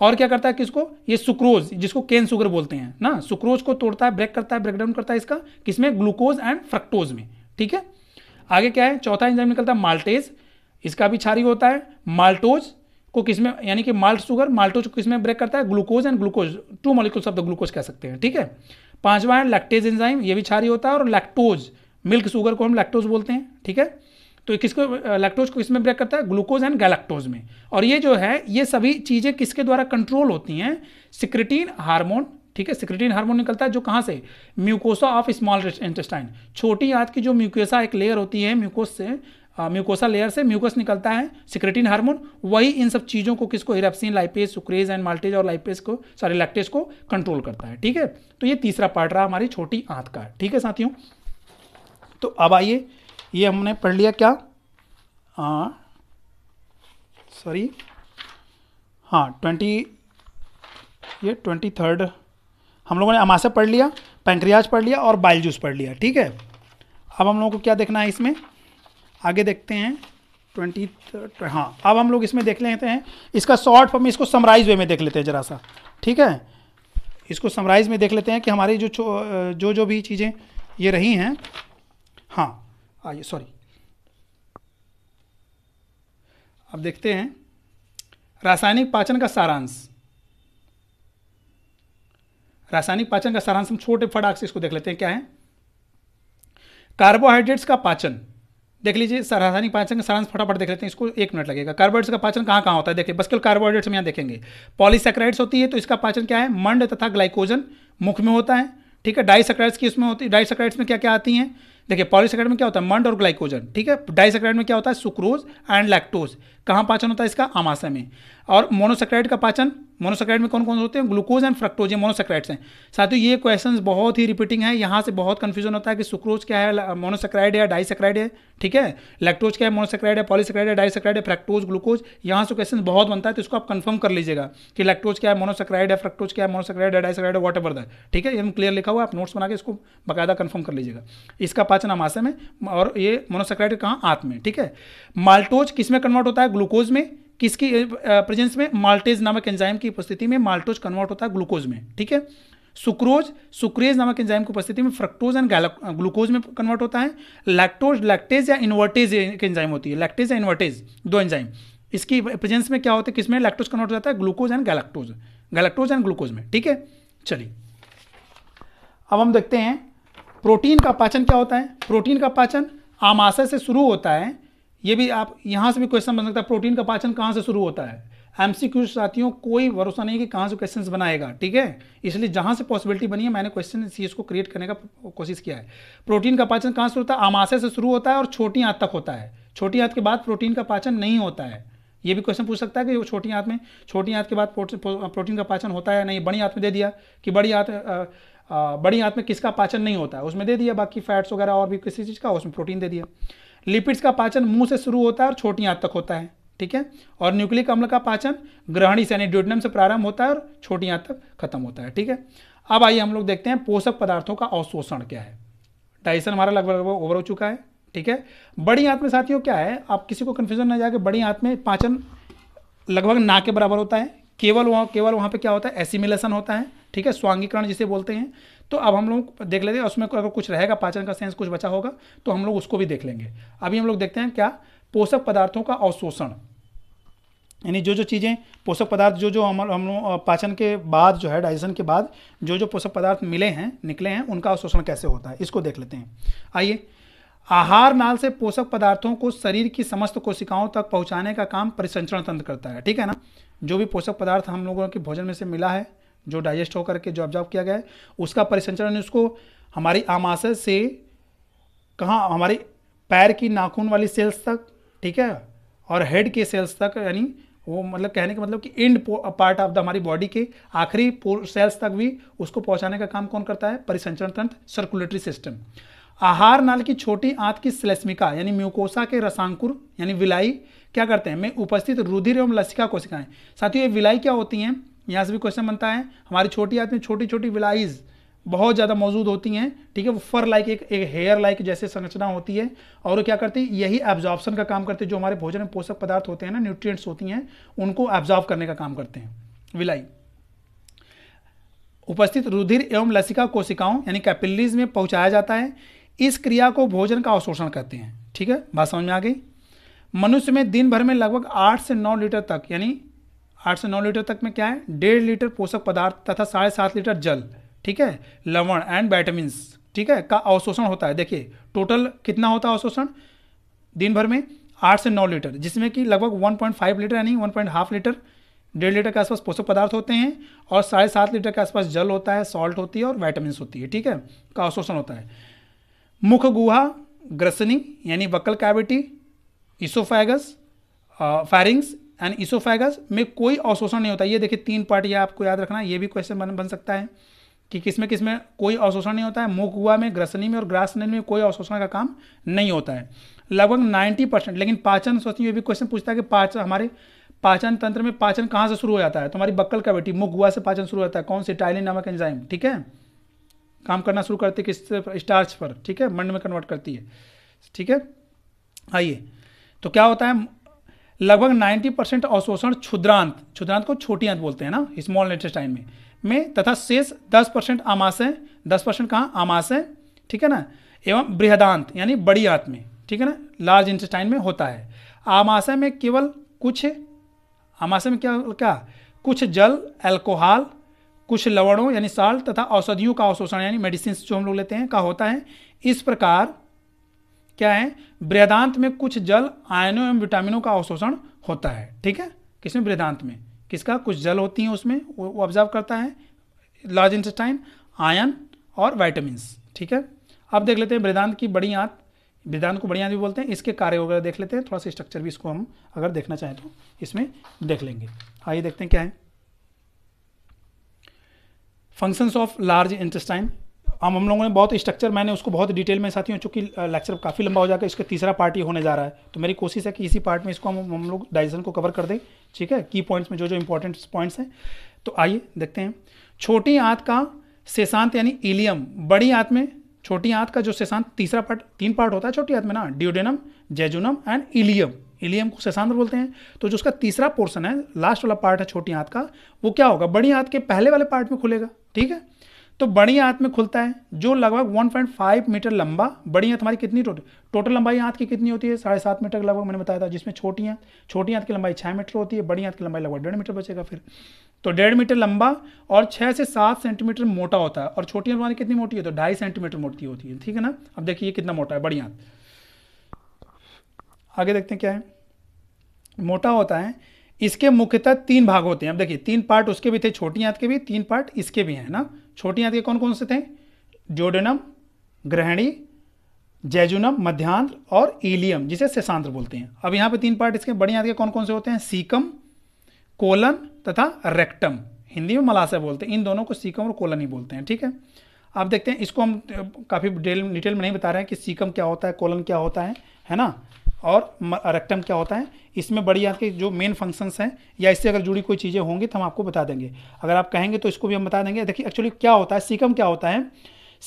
और क्या करता है किसको ये सुक्रोज जिसको केन शुगर बोलते हैं ना सुक्रोज को तोड़ता है ब्रेक करता है ब्रेकडाउन करता है इसका किसमें ग्लूकोज एंड फ्रक्टोज में ठीक है आगे क्या है चौथा एंजाइम निकलता है माल्टेज इसका भी छारी होता है माल्टोज को किसमें यानी कि माल्ट शुगर माल्टोज को किसमें ब्रेक करता है glucose and glucose two of शब्द ग्लूकोज कह सकते हैं ठीक है पांचवा है लैक्टेज एंजाइम ये भी छारी होता है और लैक्टोज मिल्क शुगर को हम लैक्टोज बोलते हैं ठीक है तो किसको लैक्टोज को इसमें ब्रेक करता है ग्लूकोज एंड गैलेक्टोज में और ये जो है ये सभी चीज़ें किसके द्वारा कंट्रोल होती हैं सिक्रेटीन हार्मोन ठीक है सिक्रेटीन हार्मोन निकलता है जो कहाँ से म्यूकोसा ऑफ स्मॉल इंटेस्टाइन छोटी आंत की जो म्यूकोसा एक लेयर होती है म्यूकोस से म्यूकोसा लेयर से म्यूकस निकलता है सिक्रेटिन हार्मोन वही इन सब चीज़ों को किसको erepsin lipase sucrase and maltase और लाइपेज को सॉरी लैक्टेज को कंट्रोल करता है ठीक है तो ये तीसरा पार्ट रहा हमारी छोटी आंत का ठीक है साथियों तो अब आइए ये हमने पढ़ लिया क्या सॉरी हाँ ट्वेंटी ये ट्वेंटी थर्ड हम लोगों ने अमाशा पढ़ लिया पैंक्रियाज पढ़ लिया और बाइल जूस पढ़ लिया ठीक है अब हम लोगों को क्या देखना है इसमें आगे देखते हैं ट्वेंटी हाँ अब हम लोग इसमें देख लेते हैं इसका शॉर्ट फॉर्म इसको समराइज वे में देख लेते हैं ज़रा सा ठीक है इसको समराइज में देख लेते हैं कि हमारी जो जो जो भी चीज़ें ये रही हैं हाँ आइए सॉरी अब देखते हैं रासायनिक पाचन का सारांश रासायनिक पाचन का सारांश हम छोटे फटाक से इसको देख लेते हैं क्या है कार्बोहाइड्रेट्स का पाचन देख लीजिए रासायनिक पाचन का सारांश फटाफट देख लेते हैं इसको एक मिनट लगेगा कार्बोहाइड्रेट्स का पाचन कहाँ कहाँ होता है देखिए बस केवल कार्बोहाइड्रेट्स हम यहाँ देखेंगे पॉलीसेक्राइड्स होती है तो इसका पाचन क्या है मंड तथा ग्लाइकोजन मुख में होता है ठीक है डाइसेक्राइड्स की इसमें होती है डाइसेक्राइड्स में क्या क्या आती हैं देखिए पॉलीसेक्राइड में क्या होता है मंड और ग्लाइकोजन ठीक है डाइसेक्राइड में क्या होता है सुक्रोज एंड लैक्टोज कहाँ पाचन होता है इसका आमाशय में और मोनोसेक्राइड का पाचन मोनोसेक्राइड में कौन कौन से होते हैं ग्लूकोज एंड फ्रक्टोज ये मोनोसेक्राइड्स हैं ही ये क्वेश्चन बहुत ही रिपीटिंग है यहाँ से बहुत कन्फ्यूजन होता है कि सुक्रोज क्या है मोनोसेक्राइड है डाइसेक्राइड है ठीक है लैक्टोज क्या है मोनोसेक्राइड है पॉलीसेक्राइड है डाइसेक्राइड है फ्रैक्टोज ग्लूकोज यहाँ से क्वेश्चन बहुत बनता है तो इसको आप कंफर्म कर लीजिएगा कि लैक्टोज क्या है मोनोसेक्राइड है फ्रक्टोज क्या है मोनोसेक्राइड है डाइसेक्राइड है वॉट एवर ठीक है एकदम क्लियर लिखा हुआ आप नोट्स बना के इसको बकायदा कन्फर्म कर लीजिएगा इसका पाचन पाचनामाशय में और ये मोनोसेक्राइड कहाँ आंत में ठीक है माल्टोज किस में कन्वर्ट होता है ग्लूकोज में किसकी प्रेजेंस में माल्टेज नामक एंजाइम की उपस्थिति में माल्टोज कन्वर्ट होता है ग्लूकोज में ठीक है सुक्रोज सुक्रेज नामक एंजाइम की उपस्थिति में फ्रक्टोज एंड ग्लूकोज में कन्वर्ट होता है लैक्टोज लैक्टेज या इन्वर्टेज की एंजाइम होती है लैक्टेज या इन्वर्टेज दो एंजाइम इसकी प्रेजेंस में क्या होता है किसमें लैक्टोज कन्वर्ट हो जाता है glucose and galactose galactose and glucose में ठीक है चलिए अब हम देखते हैं प्रोटीन का पाचन क्या होता है प्रोटीन का पाचन आमाशय से शुरू होता है ये भी आप यहाँ से भी क्वेश्चन बन सकता है प्रोटीन का पाचन कहाँ से शुरू होता है एमसीक्यू साथियों कोई भरोसा नहीं कि कहाँ से क्वेश्चन बनाएगा ठीक है इसलिए जहाँ से पॉसिबिलिटी बनी है मैंने क्वेश्चन सी को क्रिएट करने का कोशिश किया है प्रोटीन का पाचन कहाँ से होता है आमाशय से शुरू होता है और छोटी आँत तक होता है छोटी हाथ के बाद प्रोटीन का पाचन नहीं होता है ये भी क्वेश्चन पूछ सकता है कि छोटी हाथ में छोटी हाथ के बाद प्रोटीन का पाचन होता है नहीं बड़ी हाथ में दे दिया कि बड़ी हाथ बड़ी आंत में किसका पाचन नहीं होता है उसमें दे दिया बाकी फैट्स वगैरह और भी किसी चीज़ का उसमें प्रोटीन दे दिया लिपिड्स का पाचन मुंह से शुरू होता है और छोटी आंत तक होता है ठीक है और न्यूक्लिक अम्ल का पाचन ग्रहणी यानी ड्यूटनम से प्रारंभ होता है और छोटी आंत तक खत्म होता है ठीक है अब आइए हम लोग देखते हैं पोषक पदार्थों का अवशोषण क्या है डाइसन हमारा लगभग लगभग ओवर हो चुका है ठीक है बड़ी आंत में साथियों क्या है आप किसी को कन्फ्यूजन न जाके बड़ी आंत में पाचन लगभग ना के बराबर होता है केवल वहाँ केवल वहाँ पे क्या होता है एसिमिलेशन होता है ठीक है स्वांगीकरण जिसे बोलते हैं तो अब हम लोग देख लेते हैं उसमें अगर कुछ रहेगा पाचन का सेंस कुछ बचा होगा तो हम लोग उसको भी देख लेंगे अभी हम लोग देखते हैं क्या पोषक पदार्थों का अवशोषण यानी जो जो चीज़ें पोषक पदार्थ जो जो हम हम लोग पाचन के बाद जो है डाइजेशन के बाद जो जो पोषक पदार्थ मिले हैं निकले हैं उनका अवशोषण कैसे होता है इसको देख लेते हैं आइए आहार नाल से पोषक पदार्थों को शरीर की समस्त कोशिकाओं तक पहुंचाने का काम परिसंचरण तंत्र करता है ठीक है ना जो भी पोषक पदार्थ हम लोगों के भोजन में से मिला है जो डाइजेस्ट होकर के जो ऑब्जॉर्व किया गया है उसका परिसंचरण उसको हमारी आमाशय से कहाँ हमारी पैर की नाखून वाली सेल्स तक ठीक है और हेड के सेल्स तक यानी वो मतलब कहने का मतलब कि एंड पार्ट ऑफ द हमारी बॉडी के आखिरी सेल्स तक भी उसको पहुंचाने का काम कौन करता है परिसंचरण तंत्र सर्कुलेटरी सिस्टम आहार नाल की छोटी आंत की स्लेस्मिका यानी म्यूकोसा के रसांकुर यानी विलाई क्या करते हैं मैं उपस्थित रुधिर एवं लसिका कोशिकाएं ही ये विलाई क्या होती हैं यहाँ से भी क्वेश्चन बनता है हमारी छोटी आंत में छोटी छोटी विलाइज बहुत ज़्यादा मौजूद होती हैं ठीक है वो फर लाइक एक, एक हेयर लाइक जैसे संरचना होती है और वो क्या करती है यही एब्जॉर्प्शन का काम करते हैं जो हमारे भोजन में पोषक पदार्थ होते हैं ना न्यूट्रिएंट्स होती हैं उनको एब्जॉर्व करने का काम करते हैं विलाई उपस्थित रुधिर एवं लसिका कोशिकाओं यानी कैपिलरीज में पहुंचाया जाता है इस क्रिया को भोजन का अवशोषण कहते हैं ठीक है बात समझ में आ गई मनुष्य में दिन भर में लगभग आठ से नौ लीटर तक यानी आठ से नौ लीटर तक में क्या है डेढ़ लीटर पोषक पदार्थ तथा साढ़े सात लीटर जल ठीक है लवण एंड वाइटामिन ठीक है का अवशोषण होता है देखिए टोटल कितना होता है अवशोषण दिन भर में आठ से नौ लीटर जिसमें कि लगभग वन पॉइंट फाइव लीटर यानी वन पॉइंट हाफ लीटर डेढ़ लीटर के आसपास पोषक पदार्थ होते हैं और साढ़े सात लीटर के आसपास जल होता है सॉल्ट होती है और वाइटामिन होती है ठीक है का अवशोषण होता है मुख गुहा ग्रसनी यानी buccal cavity oesophagus pharynx and oesophagus में कोई अवशोषण नहीं होता ये देखिए तीन पार्ट ये आपको याद रखना ये भी क्वेश्चन बन बन सकता है कि किसमें किसमें कोई अवशोषण नहीं होता है मोकुआ में ग्रसनी में और ग्रासनल में कोई अवशोषण का काम नहीं होता है लगभग 90 परसेंट लेकिन पाचन सोचती ये भी क्वेश्चन पूछता है कि पाच हमारे पाचन तंत्र में पाचन कहाँ से शुरू हो जाता है तुम्हारी तो बक्कल का बेटी मुगुआ से पाचन शुरू होता है कौन सी टाइलिन नामक एंजाइम ठीक है काम करना शुरू करती है किस स्टार्च पर ठीक है मंड में कन्वर्ट करती है ठीक है आइए तो क्या होता है लगभग 90 परसेंट अवशोषण क्षुद्रांत क्षुद्रांत को छोटी अंत बोलते हैं ना स्मॉल इंटेस्टाइन में में तथा शेष 10 परसेंट आमाशय दस परसेंट कहाँ आमाशय ठीक है ना एवं बृहदांत यानी बड़ी आंत में ठीक है ना लार्ज इंटेस्टाइन में होता है आमाशय में केवल कुछ आमाशय में क्या क्या कुछ जल एल्कोहल कुछ लवणों यानी साल्ट तथा औषधियों का अवशोषण यानी मेडिसिन जो हम लोग लेते हैं का होता है इस प्रकार क्या है बृहदांत में कुछ जल आयनों एवं विटामिनों का अवशोषण होता है ठीक है किसमें बृहदांत में किसका कुछ जल होती है उसमें वो, ऑब्जर्व करता है लार्ज इंटेस्टाइन आयन और वाइटामिन ठीक है अब देख लेते हैं वृदांत की बड़ी आंत वृदांत को बड़ी आंत भी बोलते हैं इसके कार्य वगैरह देख लेते हैं थोड़ा सा स्ट्रक्चर भी इसको हम अगर देखना चाहें तो इसमें देख लेंगे आइए देखते हैं क्या है फंक्शंस ऑफ लार्ज इंटेस्टाइन हम हम लोगों ने बहुत स्ट्रक्चर मैंने उसको बहुत डिटेल में साथियों चूँकि लेक्चर काफ़ी लंबा हो जाएगा इसका तीसरा पार्ट ही होने जा रहा है तो मेरी कोशिश है कि इसी पार्ट में इसको हम हम लोग डाइजेशन को कवर कर दें ठीक है की पॉइंट्स में जो जो इंपॉर्टेंट पॉइंट्स हैं तो आइए देखते हैं छोटी आँत का शेषांत यानी इलियम बड़ी आँत में छोटी आँत का जो शेषांत तीसरा पार्ट तीन पार्ट होता है छोटी आँत में ना duodenum jejunum and ileum ileum को शेषांत बोलते हैं तो जो उसका तीसरा पोर्शन है लास्ट वाला पार्ट है छोटी आँत का वो क्या होगा बड़ी आँत के पहले वाले पार्ट में खुलेगा ठीक है तो बड़ी आंत में खुलता है जो लगभग 1.5 मीटर लंबा बड़ी आंत हमारी कितनी टोटल टोटल लंबाई आंत की कितनी होती है साढ़े सात मीटर लगभग मैंने बताया था जिसमें छोटी आंत छोटी आंत की लंबाई छः मीटर होती है बड़ी आंत की लंबाई लगभग डेढ़ मीटर बचेगा फिर तो डेढ़ मीटर लंबा और छः से सात सेंटीमीटर मोटा होता है और छोटी आंत हमारी कितनी मोटी है तो ढाई सेंटीमीटर मोटी होती है ठीक है ना अब देखिए कितना मोटा है बड़ी आंत आगे देखते हैं क्या है मोटा होता है इसके मुख्यतः तीन भाग होते हैं अब देखिए तीन पार्ट उसके भी थे छोटी आंत के भी तीन पार्ट इसके भी हैं ना छोटी आंत के कौन कौन से थे डिओडेनम ग्रहणी जैजुनम मध्यांत्र और ईलियम जिसे शेषांत्र बोलते हैं अब यहाँ पे तीन पार्ट इसके बड़ी आंत के कौन कौन से होते हैं सीकम कोलन तथा रेक्टम हिंदी में मलाशय बोलते हैं इन दोनों को सीकम और कोलन ही बोलते हैं ठीक है आप देखते हैं इसको हम काफ़ी डिटेल डिटेल में नहीं बता रहे हैं कि सीकम क्या होता है कोलन क्या होता है है ना और रेक्टम क्या होता है इसमें बड़ी आंत के जो मेन फंक्शंस हैं या इससे अगर जुड़ी कोई चीज़ें होंगी तो हम आपको बता देंगे अगर आप कहेंगे तो इसको भी हम बता देंगे देखिए एक्चुअली क्या होता है सिकम क्या होता है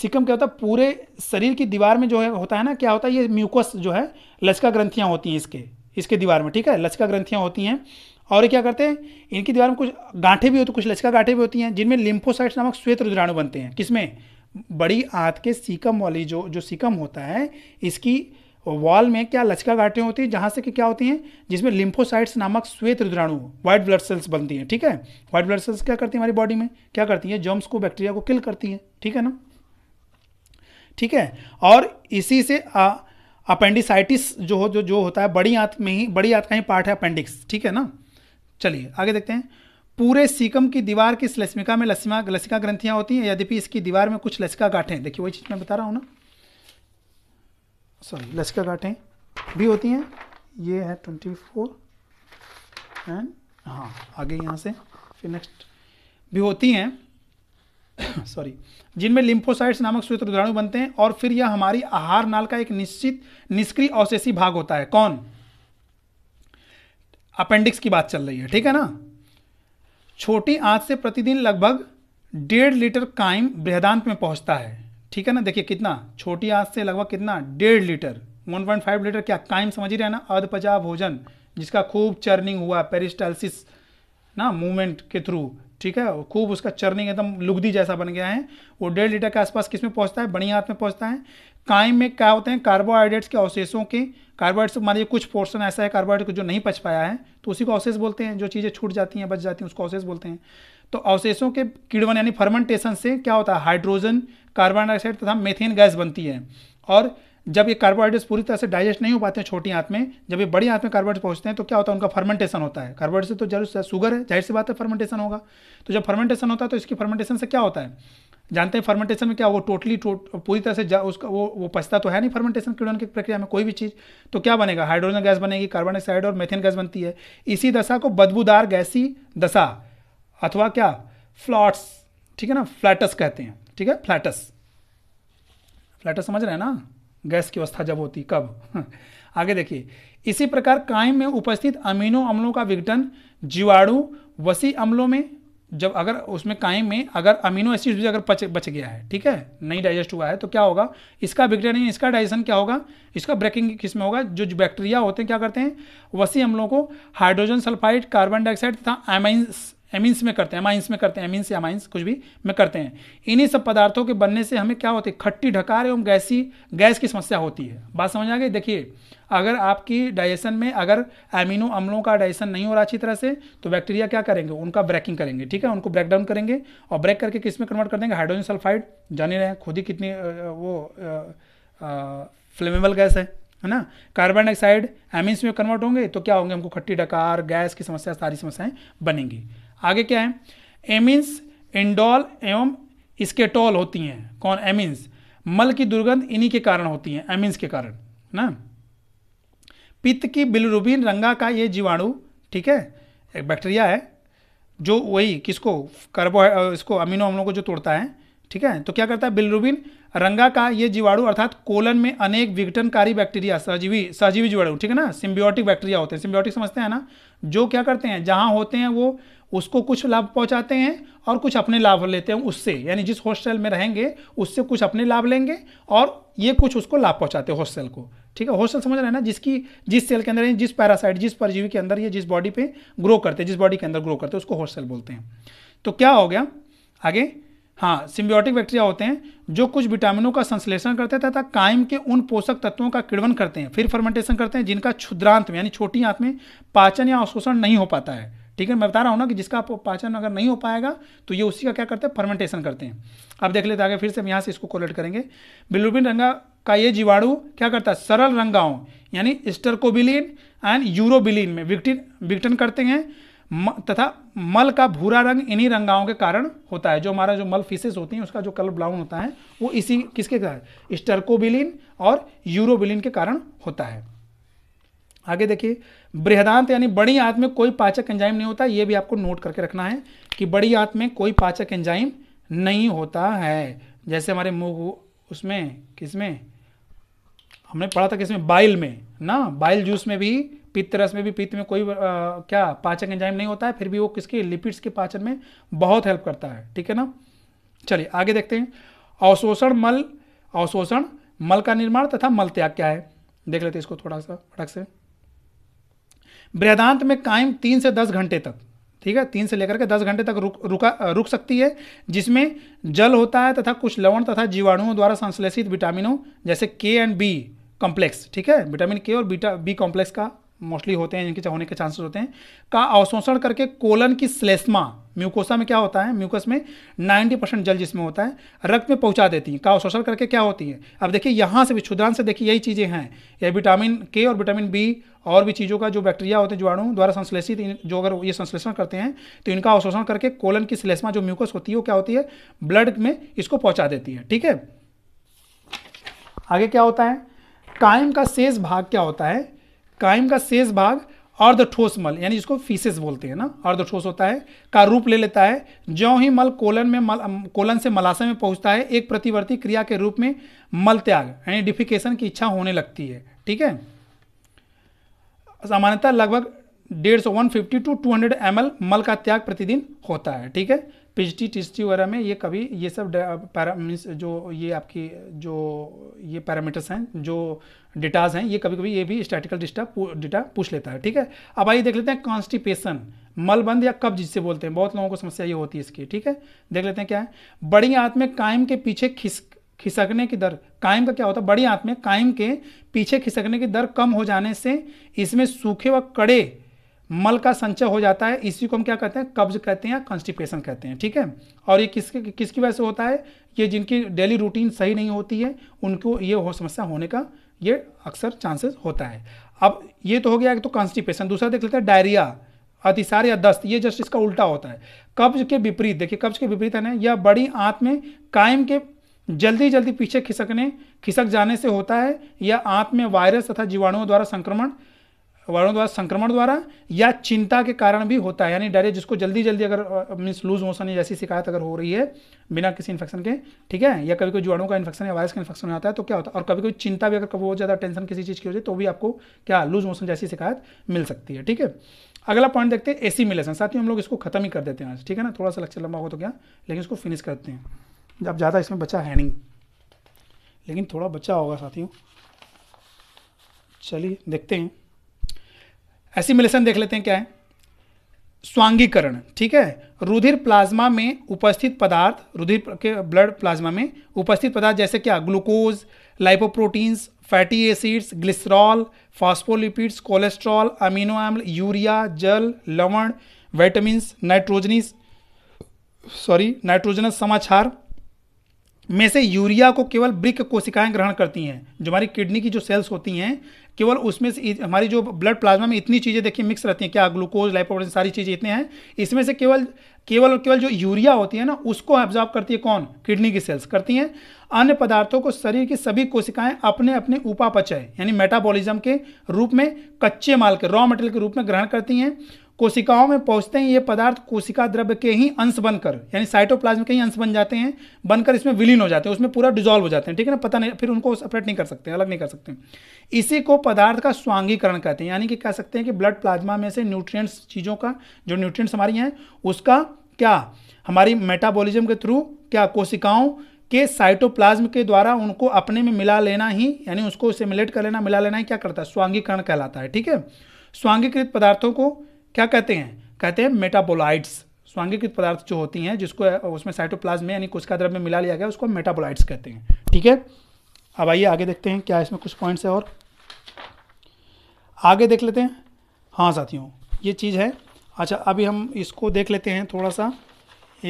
सिकम क्या होता है पूरे शरीर की दीवार में जो है होता है ना क्या होता है ये म्यूकस जो है लचका ग्रंथियाँ होती हैं इसके इसके दीवार में ठीक है लचका ग्रंथियाँ होती हैं और ये क्या करते हैं इनकी दीवार में कुछ गांठे भी होती तो कुछ लचका गांठे भी होती हैं जिनमें लिम्फोसाइट्स नामक श्वेत रुद्राणु बनते हैं किसमें बड़ी आंत के सीकम वाली जो जो सीकम होता है इसकी वॉल में क्या लचका गांठें होती हैं जहाँ से कि क्या होती हैं जिसमें लिम्फोसाइट्स नामक श्वेत रुद्राणु व्हाइट ब्लड सेल्स बनती हैं ठीक है व्हाइट ब्लड सेल्स क्या करती हैं हमारी बॉडी में क्या करती हैं जर्म्स को बैक्टीरिया को किल करती हैं ठीक है ना ठीक है और इसी से अपेंडिसाइटिस जो हो जो जो होता है बड़ी आंत में ही बड़ी आंत का ही पार्ट है अपेंडिक्स ठीक है ना चलिए आगे देखते हैं पूरे सीकम की दीवार की इस लसिका में लसिमा लसिका ग्रंथियाँ होती हैं यद्यपि इसकी दीवार में कुछ लसिका गांठें देखिए वही चीज़ मैं बता रहा हूँ ना सॉरी लश्कर गांठें भी होती हैं ये है ट्वेंटी फोर एंड हाँ आगे यहाँ से फिर नेक्स्ट भी होती हैं सॉरी [COUGHS] जिनमें लिम्फोसाइट्स नामक सूत्र उदाहरण बनते हैं और फिर यह हमारी आहार नाल का एक निश्चित निष्क्रिय अवशेषी भाग होता है कौन अपेंडिक्स की बात चल रही है ठीक है ना छोटी आंत से प्रतिदिन लगभग डेढ़ लीटर काइम बृहदांत में पहुंचता है ठीक है ना देखिए कितना छोटी आंच से लगभग कितना डेढ़ लीटर 1.5 लीटर क्या कायम समझ ही रहे ना अधपचा भोजन जिसका खूब चर्निंग हुआ पेरिस्टाइलिस ना मूवमेंट के थ्रू ठीक है खूब उसका चर्निंग एकदम लुगदी जैसा बन गया है वो डेढ़ लीटर के आसपास किस में पहुंचता है बड़ी हाथ में पहुंचता है कायम में क्या होते हैं कार्बोहाइड्रेट्स के अवशेषों के कार्बोहाइड्रेट्स मान लीजिए कुछ पोर्शन ऐसा है कार्बोहाइड्रेट को जो नहीं पच पाया है तो उसी को अवशेष बोलते हैं जो चीज़ें छूट जाती हैं बच जाती हैं उसको अवशेष बोलते हैं तो अवशेषों के किड़वन यानी फर्मेंटेशन से क्या होता है हाइड्रोजन कार्बन डाइऑक्साइड तथा मेथेन गैस बनती है और जब ये कार्बोहाइड्रेट्स पूरी तरह से डाइजेस्ट नहीं हो पाते हैं छोटी आंत में जब ये बड़ी आंत में कार्बोहाइड्रेट पहुंचते हैं तो क्या होता है उनका फर्मेंटेशन होता है कार्बोहाइड्रेट से तो जरूर शुगर है जाहिर सी बात है फर्मेंटेशन होगा तो जब फर्मेंटेशन होता है तो इसकी फर्मेंटेशन से क्या होता है जानते हैं फर्मेंटेशन में क्या वो टोटली टोट पूरी तरह से उसका वो वो पछता तो है नहीं फर्मेंटेशन किड़न की प्रक्रिया में कोई भी चीज़ तो क्या बनेगा हाइड्रोजन गैस बनेगी कार्बन डाइऑक्साइड और मेथेन गैस बनती है इसी दशा को बदबूदार गैसी दशा अथवा क्या फ्लॉट्स ठीक है ना फ्लैटस कहते हैं ठीक है फ्लैटस फ्लैटस समझ रहे हैं ना गैस की अवस्था जब होती कब [LAUGHS] आगे देखिए इसी प्रकार कायम में उपस्थित अमीनो अम्लों का विघटन जीवाणु वसी अम्लों में जब अगर उसमें कायम में अगर अमीनो एसिड भी अगर बच गया है ठीक है नहीं डाइजेस्ट हुआ है तो क्या होगा इसका विघटन इसका डाइजेशन क्या होगा इसका ब्रेकिंग किस में होगा जो बैक्टीरिया होते हैं क्या करते हैं वसी अम्लों को हाइड्रोजन सल्फाइड कार्बन डाइऑक्साइड तथा एमाइंस एमिन्स में करते हैं एमाइंस में करते हैं एमिन्स या माइंस कुछ भी में करते हैं इन्हीं सब पदार्थों के बनने से हमें क्या होती है खट्टी ढकार एवं गैसी गैस की समस्या होती है बात समझ आ गई देखिए अगर आपकी डाइजेशन में अगर एमिनो अम्लों का डाइजेशन नहीं हो रहा अच्छी तरह से तो बैक्टीरिया क्या करेंगे उनका ब्रेकिंग करेंगे ठीक है उनको ब्रेक डाउन करेंगे और ब्रेक करके किस में कन्वर्ट कर देंगे हाइड्रोजन सल्फाइड जाने रहे खुद ही कितनी वो फ्लेमेबल गैस है है ना कार्बन डाइऑक्साइड एमिन्स में कन्वर्ट होंगे तो क्या होंगे हमको खट्टी डकार गैस की समस्या सारी समस्याएं बनेंगी आगे क्या है एमिन्स इंडोल एवं स्केटोल होती हैं कौन एमिन्स मल की दुर्गंध इन्हीं के कारण होती है एमिन्स के कारण ना पित्त की बिलरुबिन रंगा का ये जीवाणु ठीक है एक बैक्टीरिया है जो वही किसको कार्बो इसको अमीनो अम्लों को जो तोड़ता है ठीक है तो क्या करता है बिलरुबिन रंगा का ये जीवाणु अर्थात कोलन में अनेक विघटनकारी बैक्टीरिया सहजीवी सहजीवी जीवाणु ठीक है ना सिम्बियोटिक बैक्टीरिया होते हैं सिम्बियोटिक समझते हैं ना जो क्या करते हैं जहाँ होते हैं वो उसको कुछ लाभ पहुंचाते हैं और कुछ अपने लाभ लेते हैं उससे यानी जिस हॉस्टल में रहेंगे उससे कुछ अपने लाभ लेंगे और ये कुछ उसको लाभ पहुंचाते हैं हॉस्टल को ठीक है हॉस्टल समझ रहे हैं ना जिसकी जिस सेल के अंदर जिस पैरासाइट जिस परजीवी के अंदर ये जिस बॉडी पे ग्रो करते हैं जिस बॉडी के अंदर ग्रो करते हैं उसको हॉस्टल बोलते हैं तो क्या हो गया आगे हाँ सिम्बियोटिक बैक्टीरिया होते हैं जो कुछ विटामिनों का संश्लेषण करते हैं तथा कायम के उन पोषक तत्वों का किड़वन करते हैं फिर फर्मेंटेशन करते हैं जिनका क्षुद्रांत में यानी छोटी आंत में पाचन या अवशोषण नहीं हो पाता है ठीक है मैं बता रहा हूँ ना कि जिसका पाचन अगर नहीं हो पाएगा तो ये उसी का क्या करते हैं फर्मेंटेशन करते हैं अब देख लेते आगे फिर से हम यहाँ से इसको कोलेक्ट करेंगे बिलुबिन रंगा का ये जीवाणु क्या करता है सरल रंगाओं यानी स्टरकोबिलिन एंड यूरोबिलिन में विक्टिन विक्टन करते हैं म, तथा मल का भूरा रंग इन्हीं रंगाओं के कारण होता है जो हमारा जो मल फिशेस होती हैं उसका जो कलर ब्राउन होता है वो इसी किसके कारण स्टर्कोबिलिन और यूरोबिलिन के कारण होता है आगे देखिए बृहदांत यानी बड़ी आंत में कोई पाचक एंजाइम नहीं होता ये भी आपको नोट करके रखना है कि बड़ी आंत में कोई पाचक एंजाइम नहीं होता है जैसे हमारे मुंह उसमें किसमें हमने पढ़ा था किसमें बाइल में ना बाइल जूस में भी पित्त रस में भी पित्त में कोई आ, क्या पाचक एंजाइम नहीं होता है फिर भी वो किसके लिपिड्स के पाचन में बहुत हेल्प करता है ठीक है ना चलिए आगे देखते हैं अवशोषण मल अवशोषण मल का निर्माण तथा मल त्याग क्या है देख लेते हैं इसको थोड़ा सा फटक से बृहदांत में कायम तीन से दस घंटे तक ठीक है तीन से लेकर के दस घंटे तक रुक रुका रुक सकती है जिसमें जल होता है तथा कुछ लवण तथा जीवाणुओं द्वारा संश्लेषित विटामिनों जैसे के एंड बी कॉम्प्लेक्स ठीक है विटामिन के और बीटा बी कॉम्प्लेक्स का मोस्टली होते हैं जिनके होने के चांसेस होते हैं का अवशोषण करके कोलन की स्लेस्मा म्यूकोसा में क्या होता है म्यूकस में 90 परसेंट जल जिसमें होता है रक्त में पहुंचा देती है का अवशोषण करके क्या होती है अब देखिए यहाँ से भी क्षुद्रांत से देखिए यही चीज़ें हैं ये विटामिन के और विटामिन बी और भी चीज़ों का जो बैक्टीरिया होते हैं जीवाणु द्वारा संश्लेषित जो अगर ये संश्लेषण करते हैं तो इनका अवशोषण करके कोलन की स्लेस्मा जो म्यूकस होती है वो क्या होती है ब्लड में इसको पहुँचा देती है ठीक है आगे क्या होता है कायम का शेष भाग क्या होता है कायम का शेष भाग और द ठोस मल यानी जिसको फीसेस बोलते हैं ना और द ठोस होता है का रूप ले लेता है जो ही मल कोलन में मल कोलन से मलाशय में पहुंचता है एक प्रतिवर्ती क्रिया के रूप में मल त्याग यानी डिफिकेशन की इच्छा होने लगती है ठीक है सामान्यतः लगभग डेढ़ सौ one fifty to two hundred एम मल का त्याग प्रतिदिन होता है ठीक है पिजटी टिस्टी वगैरह में ये कभी ये सब पैरा मीन्स जो ये आपकी जो ये पैरामीटर्स हैं जो डेटाज हैं ये कभी कभी ये भी स्टैटिकल डिस्टा डेटा पूछ लेता है ठीक है अब आइए देख लेते हैं कॉन्स्टिपेशन मलबंद या कब्ज जिसे बोलते हैं बहुत लोगों को समस्या ये होती है इसकी ठीक है देख लेते हैं क्या है बड़ी आंत में कायम के पीछे खिस खिसकने की दर कायम का क्या होता है बड़ी आंत में कायम के पीछे खिसकने की दर कम हो जाने से इसमें सूखे व कड़े मल का संचय हो जाता है इसी को हम क्या कहते हैं कब्ज कहते हैं या कॉन्स्टिपेशन कहते हैं ठीक है और ये किसके किसकी वजह से होता है ये जिनकी डेली रूटीन सही नहीं होती है उनको ये हो समस्या होने का ये अक्सर चांसेस होता है अब ये तो हो गया तो कॉन्स्टिपेशन दूसरा देख लेते हैं डायरिया अतिसार या दस्त ये जस्ट इसका उल्टा होता है कब्ज के विपरीत देखिए कब्ज के विपरीत है ना यह बड़ी आंत में कायम के जल्दी जल्दी पीछे खिसकने खिसक जाने से होता है या आंत में वायरस तथा जीवाणुओं द्वारा संक्रमण वायरों द्वारा संक्रमण द्वारा या चिंता के कारण भी होता है यानी डायरिया जिसको जल्दी जल्दी अगर मीन्स लूज मोशन या जैसी शिकायत अगर हो रही है बिना किसी इन्फेक्शन के ठीक है या कभी कोई जुआड़ों का इन्फेक्शन या वायरस का इन्फेक्शन जाता है तो क्या होता है और कभी कोई चिंता भी अगर कभी बहुत ज़्यादा टेंशन किसी चीज़ की हो जाए तो भी आपको क्या लूज मोशन जैसी शिकायत मिल सकती है ठीक है अगला पॉइंट देखते हैं एसी मिलेशन साथ ही हम लोग इसको खत्म ही कर देते हैं ठीक है ना थोड़ा सा लक्ष्य लंबा हो तो क्या लेकिन इसको फिनिश करते हैं जब ज़्यादा इसमें बचा है नहीं लेकिन थोड़ा बचा होगा साथियों चलिए देखते हैं एसिमिलेशन देख लेते हैं क्या है स्वांगीकरण ठीक है रुधिर प्लाज्मा में उपस्थित पदार्थ रुधिर के ब्लड प्लाज्मा में उपस्थित पदार्थ जैसे क्या glucose lipoproteins fatty acids glycerol phospholipids cholesterol amino अम्ल यूरिया जल लवण विटामिन्स नाइट्रोजनिस सॉरी नाइट्रोजनस समाचार में से यूरिया को केवल ब्रिक कोशिकाएं ग्रहण करती हैं जो हमारी किडनी की जो सेल्स होती हैं केवल उसमें से हमारी जो ब्लड प्लाज्मा में इतनी चीज़ें देखिए मिक्स रहती हैं क्या ग्लूकोज लाइपोप्रोटीन सारी चीज़ें इतने हैं इसमें से केवल केवल और केवल जो यूरिया होती है ना उसको एब्जॉर्ब करती है कौन किडनी की सेल्स करती हैं अन्य पदार्थों को शरीर की सभी कोशिकाएं अपने अपने उपापचय यानी मेटाबॉलिज्म के रूप में कच्चे माल के रॉ मटेरियल के रूप में ग्रहण करती हैं कोशिकाओं में पहुंचते हैं ये पदार्थ कोशिका द्रव्य के ही अंश बनकर यानी साइटोप्लाज्म के ही अंश बन जाते हैं बनकर इसमें विलीन हो जाते हैं उसमें पूरा डिजोल्व हो जाते हैं ठीक है ना पता नहीं फिर उनको सेपरेट नहीं कर सकते अलग नहीं कर सकते इसी को पदार्थ का स्वांगीकरण कहते हैं यानी कि कह सकते हैं कि ब्लड प्लाज्मा में से न्यूट्रिएंट्स चीज़ों का जो न्यूट्रिएंट्स हमारी हैं उसका क्या हमारी मेटाबॉलिज्म के थ्रू क्या कोशिकाओं के साइटोप्लाज्म के द्वारा उनको अपने में मिला लेना ही यानी उसको सिमुलेट कर लेना मिला लेना ही क्या करता है स्वांगीकरण कहलाता है ठीक है स्वांगीकृत पदार्थों को क्या कहते हैं कहते हैं मेटाबोलाइट्स स्वांगीकृत पदार्थ जो होती हैं जिसको उसमें साइटोप्लाज्म में यानी कुछ का द्रव्य मिला लिया गया उसको मेटाबोलाइट्स कहते हैं ठीक है अब आइए आगे देखते हैं क्या इसमें कुछ पॉइंट्स है और आगे देख लेते हैं हाँ साथियों ये चीज़ है अच्छा अभी हम इसको देख लेते हैं थोड़ा सा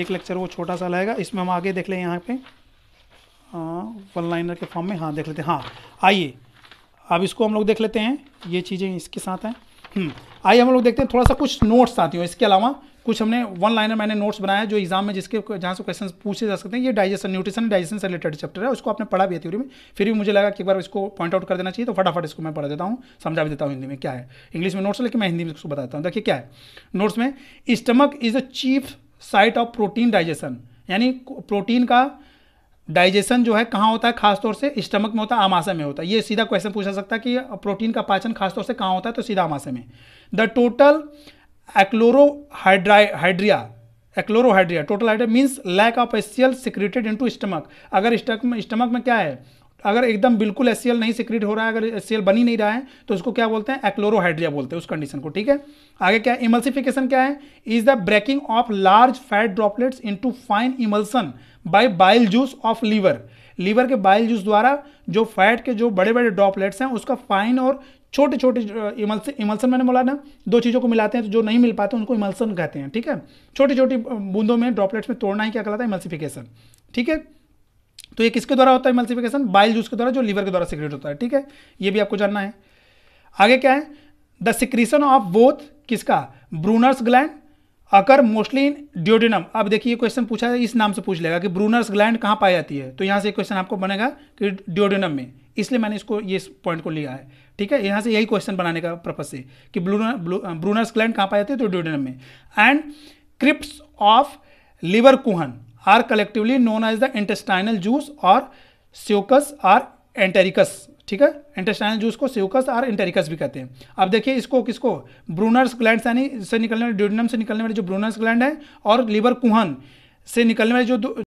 एक लेक्चर वो छोटा सा लगेगा इसमें हम आगे देख लें यहाँ पे वन लाइनर के फॉर्म में हाँ देख लेते हैं हाँ आइए अब इसको हम लोग देख लेते हैं ये चीज़ें इसके साथ हैं हम्म। आइए हम लोग देखते हैं थोड़ा सा कुछ नोट्स आती हूँ इसके अलावा कुछ हमने वन लाइनर मैंने नोट्स बनाया जो एग्जाम में जिसके जहाँ से क्वेश्चन पूछे जा सकते हैं ये डाइजेशन न्यूट्रिशन डाइजेशन से रिलेटेड चैप्टर है उसको आपने पढ़ा भी है थ्योरी में फिर भी मुझे लगा कि एक बार इसको पॉइंट आउट कर देना चाहिए तो फटाफट इसको मैं पढ़ा देता हूँ समझा भी देता हूँ हिंदी में क्या है इंग्लिश में नोट्स लेकिन मैं हिंदी में उसको बताता हूँ देखिए क्या है नोट्स में stomach is the chief site of protein digestion यानी प्रोटीन का डाइजेशन जो है कहाँ होता है खासतौर से स्टमक में होता है आमाशय में होता है ये सीधा क्वेश्चन पूछा सकता है कि प्रोटीन का पाचन खासतौर से कहाँ होता है तो सीधा आमाशय में the total achlorhydria achlorhydria total hydria means lack of HCl secreted to stomach अगर स्टमक में स्टमक में क्या है अगर एकदम बिल्कुल एस नहीं सिक्रिट हो रहा है अगर एस बन ही नहीं रहा है तो उसको क्या बोलते हैं एक्लोरोहाइड्रिया बोलते हैं उस कंडीशन को ठीक है आगे क्या है इमल्सिफिकेशन क्या है is the breaking of large fat droplets into fine emulsion by bile juice of liver liver के बाइल जूस द्वारा जो फैट के जो बड़े बड़े ड्रॉपलेट्स हैं उसका फाइन और छोटे छोटे इमल्सन इमल्सन मैंने बोला ना दो चीज़ों को मिलाते हैं तो जो नहीं मिल पाते उनको इमल्सन कहते हैं ठीक है छोटी छोटी बूंदों में ड्रॉपलेट्स में तोड़ना ही क्या कहलाता है इमल्सिफिकेशन ठीक है तो ये किसके द्वारा होता है इमल्सिफिकेशन बाइल जूस के द्वारा जो लीवर के द्वारा सिक्रेट होता है ठीक है ये भी आपको जानना है आगे क्या है द सिक्रीशन ऑफ बोथ किसका Brunner's gland occur mostly in duodenum अब देखिए क्वेश्चन पूछा है इस नाम से पूछ लेगा कि ब्रूनर्स ग्लैंड कहाँ पाई जाती है तो यहाँ से क्वेश्चन आपको बनेगा कि ड्योडिनम में इसलिए मैंने इसको ये इस पॉइंट को लिया है ठीक है यहाँ से यही क्वेश्चन बनाने का पर्पज से कि ब्रूनर्स ग्लैंड कहाँ पाई जाती है तो ड्योडिनम में and crypts of Lieberkuhn are collectively known as the intestinal juice और सेोकस आर एंटेरिकस ठीक है इंटेस्टाइनल जूस को सेवकस आर एंटेरिकस भी कहते हैं अब देखिए इसको किसको ब्रूनर्स ग्लैंड यानी से निकलने वाले ड्यूडनम से निकलने वाले जो ब्रूनर्स ग्लैंड है और लीवर कुहन से निकलने वाले जो